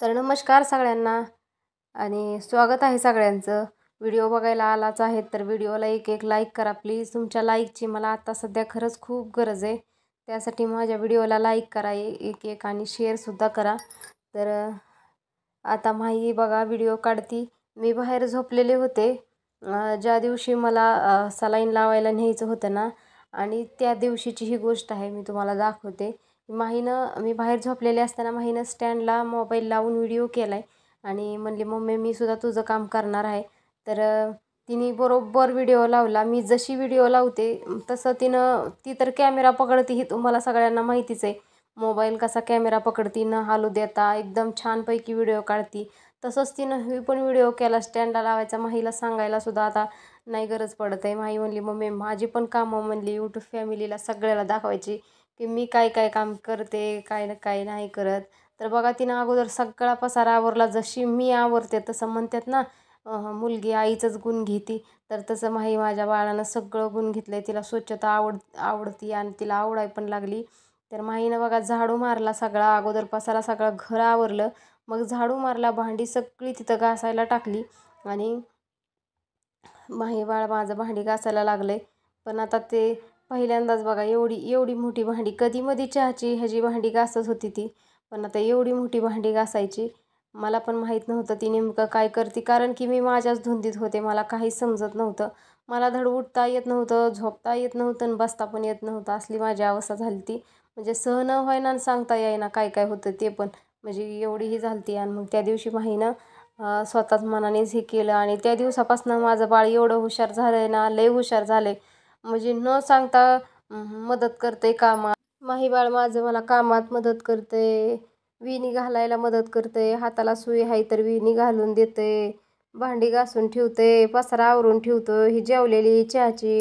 तर नमस्कार सगळ्यांना आणि स्वागत आहे सगळ्यांचं व्हिडिओ बघायला आलाच आहे तर व्हिडिओला एक एक लाईक करा प्लीज तुमच्या लाईकची मला आता सध्या खरंच खूप गरज आहे त्यासाठी माझ्या व्हिडिओला लाईक करा एक एक आणि शेअरसुद्धा करा तर आता माही बघा व्हिडिओ काढती मी बाहेर झोपलेले होते ज्या दिवशी मला सलाईन लावायला न्यायचं होतं ना आणि त्या दिवशीची ही गोष्ट आहे मी तुम्हाला दाखवते माहीनं मी बाहेर झोपलेले असताना माहीनं स्टँडला मोबाईल लावून व्हिडिओ केला आहे आणि म्हणली मम्मी मी सुद्धा तुझं काम करणार आहे तर तिने बरोबर व्हिडिओ लावला मी जशी व्हिडिओ लावते तसं तिनं ती तर कॅमेरा पकडते ही तुम्हाला सगळ्यांना माहितीच आहे मोबाईल कसा कॅमेरा पकडती न हालू देता एकदम छानपैकी व्हिडिओ काढती तसंच तिनं ही पण व्हिडिओ केला स्टँडला लावायचा माहीला सांगायला सुद्धा आता नाही गरज पडत आहे माही म्हणली मम्मी माझी पण कामं म्हणली यूट्यूब फॅमिलीला सगळ्याला दाखवायची की मी काय काय काम करते काय ना काय नाही करत तर बघा तिनं अगोदर सगळा पसारा आवरला जशी मी आवरते तसं म्हणतात ना मुलगी आईचंच गुण घेते तर तसं माही माझ्या बाळानं सगळं गुण घेतलं तिला स्वच्छता आवड आवडती आणि तिला आवडाय पण लागली तर माहीनं बघा झाडू मारला सगळा अगोदर पसारा सगळं घर आवरलं मग झाडू मारला भांडी सगळी तिथं घासायला टाकली आणि माही बाळ माझं भांडी घासायला लागलं पण आता ते पहिल्यांदाच बघा एवढी एवढी मोठी भांडी कधी मधी चहाची ह्याची भांडी घासत होती ती पण आता एवढी मोठी भांडी घासायची मला पण माहीत नव्हतं ती नेमकं काय करते कारण की मी माझ्याच धुंदीत होते मला काही समजत नव्हतं मला धड उठता येत नव्हतं झोपता येत नव्हतं आणि बसता पण येत नव्हतं असली माझी अवस्था झाली ती म्हणजे सहन व्हायना आणि सांगता येईना काय काय होतं ते पण म्हणजे एवढीही झाली ती आणि मग त्या दिवशी माहीनं स्वतःच मनानेच हे केलं आणि त्या दिवसापासून माझं बाळ एवढं हुशार झालं आहे ना लय हुशार झालं आहे म्हणजे न सांगता मदत करते कामात बाळ माझं मला कामात मदत करते विणी घालायला मदत करते हाताला सुई आहे तर विणी घालून देते भांडी घासून ठेवते पसारा आवरून ठेवतो ही जेवलेली चहाची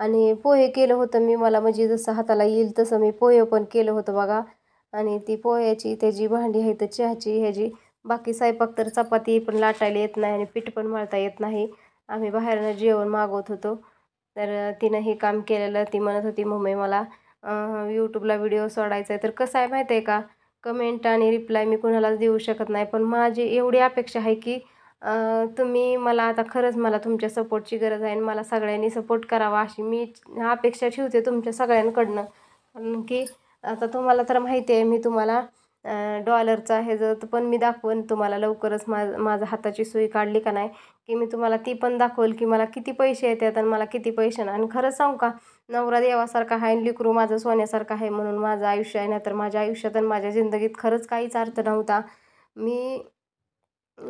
आणि पोहे केलं होतं मी मला म्हणजे जसं हाताला येईल तसं मी पोहे पण केलं होतं बघा आणि ती पोह्याची त्याची भांडी आहे तर चहाची ह्याची बाकी स्वयंपाक तर चपाती पण लाटायला येत नाही आणि पीठ पण मळता येत नाही आम्ही बाहेरनं जेवण मागवत होतो तर तिनं हे काम केलेलं ती म्हणत होती मम्मी मला यूट्यूबला व्हिडिओ सोडायचा आहे तर कसं आहे माहिती आहे का कमेंट आणि रिप्लाय मी कुणालाच देऊ शकत नाही पण माझी एवढी अपेक्षा आहे की तुम्ही मला आता खरंच मला तुमच्या सपोर्टची गरज आहे आणि मला सगळ्यांनी सपोर्ट करावा अशी मी अपेक्षा ठेवते तुमच्या सगळ्यांकडनं कारण की आता तुम्हाला तर माहिती आहे मी तुम्हाला डॉलरचं आहे जर पण मी दाखवेन तुम्हाला लवकरच माझं माझा हाताची सुई काढली का नाही की मी तुम्हाला ती पण दाखवेल की मला किती पैसे येतात आणि मला किती पैसे ना आणि खरंच सांगू का नवरा देवासारखा आहे लिकरू माझं सोन्यासारखं आहे म्हणून माझं आयुष्य आहे ना तर माझ्या आयुष्यात आणि माझ्या जिंदगीत खरंच काहीच अर्थ नव्हता मी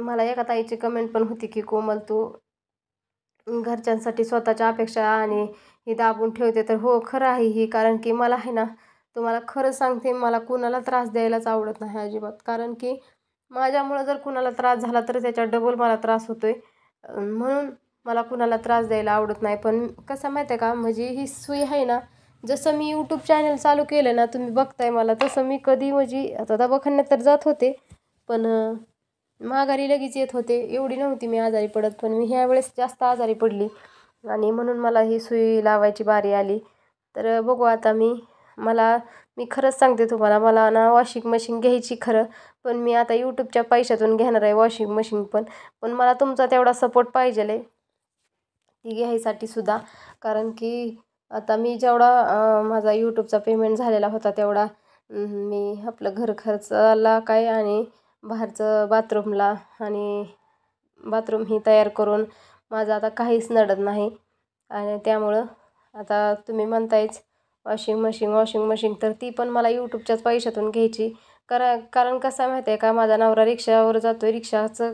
मला एका ताईची कमेंट पण होती की कोमल तू घरच्यांसाठी स्वतःच्या अपेक्षा आणि ही दाबून ठेवते तर हो खरं आहे ही कारण की मला आहे ना तुम्हाला खरं सांगते मला कुणाला त्रास द्यायलाच आवडत नाही अजिबात कारण की माझ्यामुळं जर कुणाला त्रास झाला तर त्याच्या डबल मला त्रास होतो म्हणून मला कुणाला त्रास द्यायला आवडत नाही पण कसं माहिती आहे का म्हणजे ही सुई आहे ना जसं मी यूट्यूब चॅनल चालू केलं ना तुम्ही बघताय मला तसं मी कधी म्हणजे आता दवाखान्यात तर जात होते पण महागारी लगेच येत होते एवढी नव्हती मी आजारी पडत पण मी ह्या वेळेस जास्त आजारी पडली आणि म्हणून मला ही सुई लावायची बारी आली तर बघू आता मी मला मी खरंच सांगते तुम्हाला मला ना वॉशिंग मशीन घ्यायची खरं पण मी आता यूट्यूबच्या पैशातून घेणार आहे वॉशिंग मशीन पण पण मला तुमचा तेवढा सपोर्ट पाहिजे ती घ्यायसाठी सुद्धा कारण की आता मी जेवढा माझा यूट्यूबचा पेमेंट झालेला होता तेवढा मी आपलं घर खर्चाला काय आणि बाहेरचं बाथरूमला आणि बाथरूम ही तयार करून माझं आता काहीच नडत नाही आणि त्यामुळं आता तुम्ही म्हणतायच वॉशिंग मशीन वॉशिंग मशीन तर ती पण मला यूट्यूबच्याच पैशातून घ्यायची कारण कारण कसं माहिती आहे का माझा नवरा रिक्षावर जातो आहे रिक्षाचं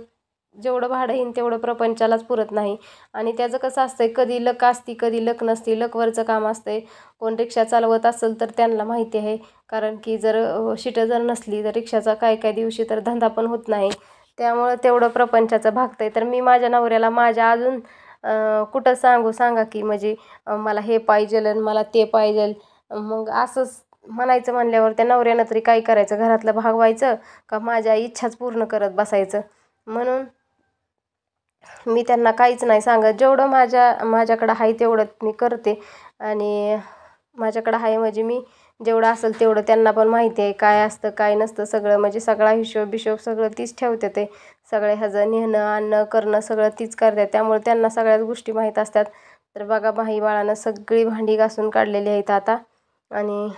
जेवढं भाडं येईन तेवढं प्रपंचालाच पुरत नाही आणि त्याचं कसं असतंय कधी लक असती कधी लक नसती लकवरचं काम असतंय कोण रिक्षा चालवत असेल तर त्यांना माहिती आहे कारण की जर शिटं जर नसली तर रिक्षाचा काय काय दिवशी तर धंदा पण होत नाही त्यामुळं तेवढं प्रपंचाचं भागतं आहे तर मी माझ्या नवऱ्याला माझ्या अजून कुठं सांगू सांगा की म्हणजे मला हे पाहिजेल आणि मला ते पाहिजेल मग असंच म्हणायचं म्हणल्यावर त्या नवऱ्यानं तरी काय करायचं घरातलं भागवायचं का माझ्या इच्छाच पूर्ण करत बसायचं म्हणून मी त्यांना काहीच नाही सांगत जेवढं माझ्या माझ्याकडं आहे तेवढं मी करते आणि माझ्याकडं आहे म्हणजे मी जेवढं असेल तेवढं त्यांना पण माहिती आहे काय असतं काय नसतं सगळं म्हणजे सगळा हिशोब बिशोब सगळं तीच ठेवते ते सगळे हजं नेणं आणणं करणं सगळं तीच करते त्यामुळे त्यांना सगळ्याच गोष्टी माहीत असतात तर बघा भाई बाळानं सगळी भांडी घासून काढलेली आहेत आता आणि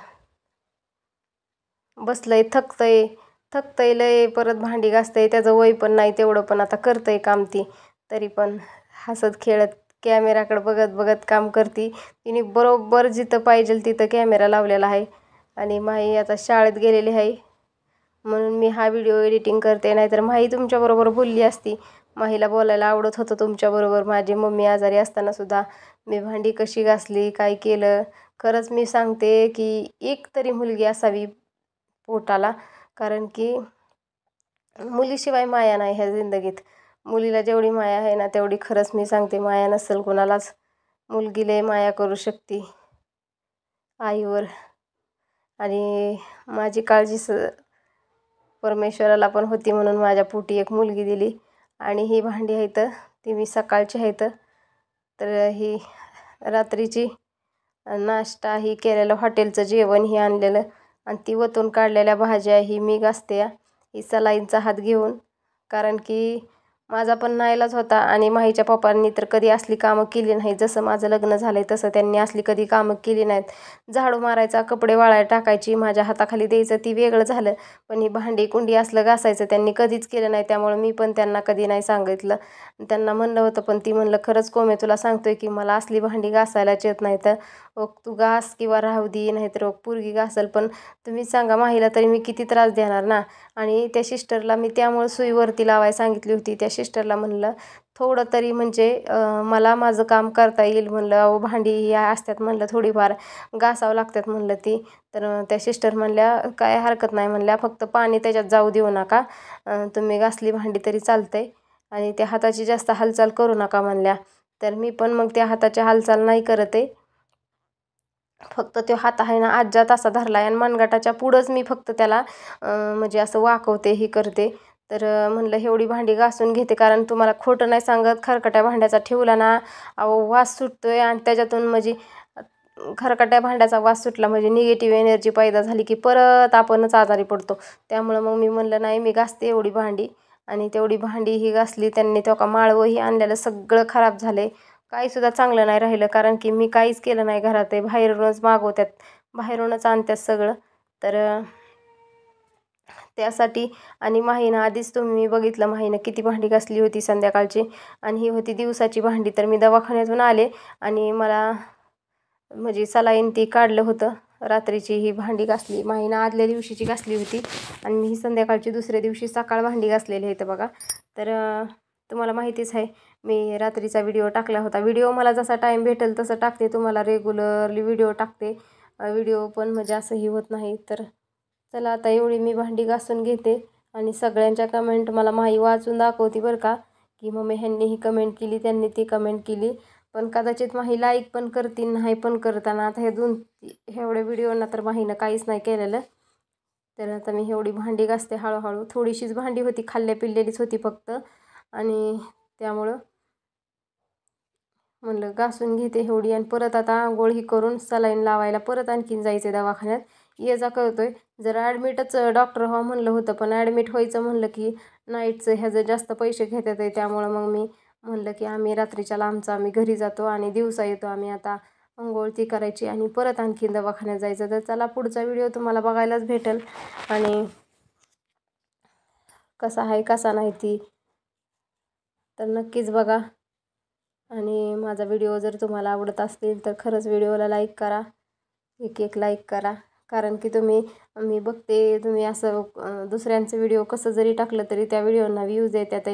बसलंय थकतंय थकतंय लय परत भांडी घासतंय त्याचं वय पण नाही तेवढं पण आता करतंय काम ती तरी पण हसत खेळत कॅमेराकडं बघत बघत काम करते तिने बरोबर जिथं पाहिजे तिथं कॅमेरा लावलेला आहे आणि माही आता शाळेत गेलेली आहे म्हणून मी हा व्हिडिओ एडिटिंग करते नाहीतर माही तुमच्याबरोबर बोलली असती माहीला बोलायला आवडत होतं तुमच्याबरोबर माझी मम्मी आजारी असतानासुद्धा मी भांडी कशी घासली काय केलं खरंच मी सांगते की एक तरी मुलगी असावी पोटाला कारण की मुलीशिवाय माया नाही ह्या जिंदगीत मुलीला जेवढी माया आहे ना तेवढी खरंच मी सांगते माया नसेल कोणालाच मुलगीले माया करू शकते आईवर आणि माझी काळजी स परमेश्वराला पण होती म्हणून माझ्या पोटी एक मुलगी दिली आणि ही भांडी आहेत ती मी सकाळची आहेत तर ही रात्रीची नाश्ता ही केलेलं हॉटेलचं जेवण ही आणलेलं आणि ती वतून काढलेल्या भाज्या ही मी घासते ही सलाईंचा हात घेऊन कारण की माझा पण नाईलाज होता आणि माहीच्या पप्पांनी तर कधी असली कामं केली नाही जसं माझं लग्न झालं आहे तसं त्यांनी असली कधी कामं केली नाहीत झाडू मारायचा कपडे वाळायला टाकायची माझ्या हाताखाली द्यायचं ती वेगळं झालं पण ही भांडी कुंडी असलं घासायचं त्यांनी कधीच केलं नाही त्यामुळे मी पण त्यांना कधी नाही सांगितलं त्यांना म्हणलं होतं पण ती म्हणलं खरंच कोमे तुला सांगतोय की मला असली भांडी घासायलाच येत नाही तर ओक तू घास किंवा राहू दे नाहीतर ओक पुरगी घासल पण तुम्ही सांगा माहीला तरी मी किती त्रास देणार ना आणि त्या सिस्टरला मी त्यामुळे सुईवरती लावायला सांगितली होती त्या सिस्टरला म्हणलं थोडं तरी म्हणजे मला माझं काम करता येईल म्हणलं अहो भांडी या असतात म्हणलं थोडीफार घासावं लागतात म्हणलं ती तर त्या सिस्टर म्हणल्या काय हरकत नाही म्हणल्या फक्त पाणी त्याच्यात जाऊ देऊ नका तुम्ही घासली भांडी तरी चालते आणि त्या हाताची जास्त हालचाल करू नका म्हणल्या तर मी पण मग त्या हाताची हालचाल नाही करत आहे फक्त तो हात आहे ना आज्जात असा धरला आहे आणि मनगटाच्या पुढंच मी फक्त त्याला म्हणजे असं वाकवते हे करते तर म्हणलं एवढी भांडी घासून घेते कारण तुम्हाला खोटं नाही सांगत खरकट्या भांड्याचा ठेवला ना अहो वास सुटतो आहे आणि त्याच्यातून म्हणजे खरकट्या भांड्याचा वास सुटला म्हणजे निगेटिव्ह एनर्जी पैदा झाली की परत आपणच आजारी पडतो त्यामुळं मग मी म्हणलं नाही मी घासते एवढी भांडी आणि तेवढी भांडी ही घासली त्यांनी तो का माळवंही आणलेलं सगळं खराब झालं आहे काहीसुद्धा चांगलं नाही राहिलं कारण की मी काहीच केलं नाही घरात बाहेरूनच मागवत्यात बाहेरूनच आणत्यात सगळं तर त्यासाठी आणि माहीनं आधीच तुम्ही बघितलं माहीनं किती भांडी घासली होती संध्याकाळची आणि ही होती दिवसाची भांडी तर मी दवाखान्यातून आले आणि मला म्हणजे सलाईन ती काढलं होतं रात्रीची ही भांडी घासली माहीनं आदल्या दिवशीची घासली होती आणि मी ही संध्याकाळची दुसऱ्या दिवशी सकाळ भांडी घासलेली आहे बघा तर तुम्हाला माहितीच आहे मी रात्रीचा व्हिडिओ टाकला होता व्हिडिओ मला जसा टाईम भेटेल तसं टाकते तुम्हाला रेग्युलरली व्हिडिओ टाकते व्हिडिओ पण म्हणजे असंही होत नाही तर चला आता एवढी मी भांडी घासून घेते आणि सगळ्यांच्या कमेंट मला माही वाचून दाखवती बरं का की मम्मी ह्यांनी ही कमेंट केली त्यांनी ती कमेंट केली पण कदाचित माही लाईक पण करतील नाही पण करताना आता हे दोन एवढे व्हिडिओना तर माहीनं काहीच नाही केलेलं तर आता मी एवढी भांडी घासते हळूहळू थोडीशीच भांडी होती खाल्ल्या पिल्लेलीच होती फक्त आणि त्यामुळं म्हणलं घासून घेते एवढी आणि परत आता आंघोळ ही करून सलाईन लावायला परत आणखीन जायचे दवाखान्यात ये जा आहे जर ॲडमिटच डॉक्टर व्हा म्हणलं होतं पण ॲडमिट व्हायचं म्हणलं की नाईटचं ह्याचं जास्त पैसे घेतात आहे त्यामुळं मग मी म्हणलं की आम्ही रात्रीच्या लांबचं आम्ही घरी जातो आणि दिवसा येतो आम्ही आता अंघोळ ती करायची आणि परत आणखी दवाखान्यात जायचं तर चला पुढचा व्हिडिओ तुम्हाला बघायलाच भेटेल आणि कसा आहे कसा नाही ती तर नक्कीच बघा आणि माझा व्हिडिओ जर तुम्हाला आवडत असतील तर खरंच व्हिडिओला लाईक करा एक एक लाईक करा कारण की तुम्ही मी बघते तुम्ही असं दुसऱ्यांचं व्हिडिओ कसं जरी टाकलं तरी त्या व्हिडिओना व्ह्यूज येतात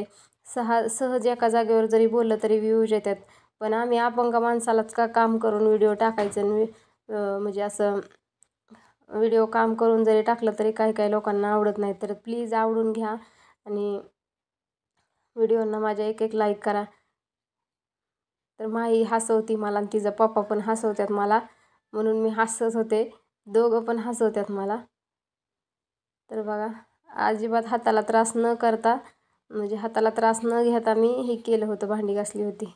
सहा सहज एका जागेवर जरी बोललं तरी व्ह्यूज येतात पण आम्ही अपंग माणसालाच का काम करून व्हिडिओ टाकायचं म्हणजे असं व्हिडिओ काम करून जरी टाकलं तरी काही काही लोकांना आवडत नाही तर प्लीज आवडून घ्या आणि व्हिडिओना माझ्या एक एक लाईक करा तर माई हसवती मला आणि तिचा पप्पा पण हसवतात मला म्हणून मी हसत होते दोघं पण हसवत्यात मला तर बघा अजिबात हाताला त्रास न करता म्हणजे हाताला त्रास न घेता मी हे केलं होतं भांडी घासली होती